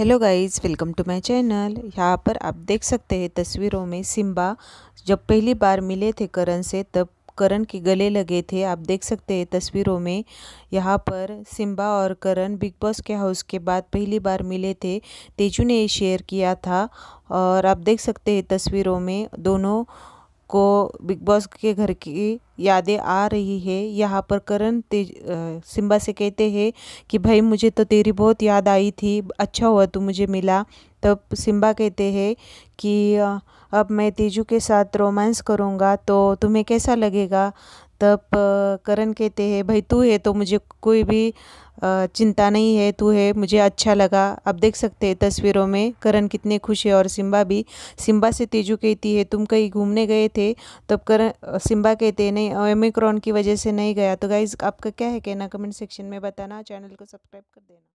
hello guys welcome to my channel यहाँ पर आप देख सकते हैं तस्वीरों में सिम्बा जब पहली बार मिले थे करण से तब करण के गले लगे थे आप देख सकते हैं तस्वीरों में यहाँ पर सिम्बा और करण बिग बॉस के हाउस के बाद पहली बार मिले थे तेजू ने शेयर किया था और आप देख सकते हैं तस्वीरों में दोनों को बिग बॉस के घर की यादें आ रही है यहाँ पर करण तेज सिम्बा से कहते हैं कि भाई मुझे तो तेरी बहुत याद आई थी अच्छा हुआ तू मुझे मिला तब सिम्बा कहते हैं कि अब मैं तेजू के साथ रोमांस करूँगा तो तुम्हें कैसा लगेगा तब करण कहते हैं भाई तू है तो मुझे कोई भी चिंता नहीं है तू है मुझे अच्छा लगा आप देख सकते हैं तस्वीरों में करण कितने खुश है और सिम्बा भी सिम्बा से तेजू कहती है तुम कहीं घूमने गए थे तब करण सिम्बा कहते हैं नहीं ओमिक्रॉन की वजह से नहीं गया तो गाइज़ आपका क्या है कहना कमेंट सेक्शन में बताना चैनल को सब्सक्राइब कर देना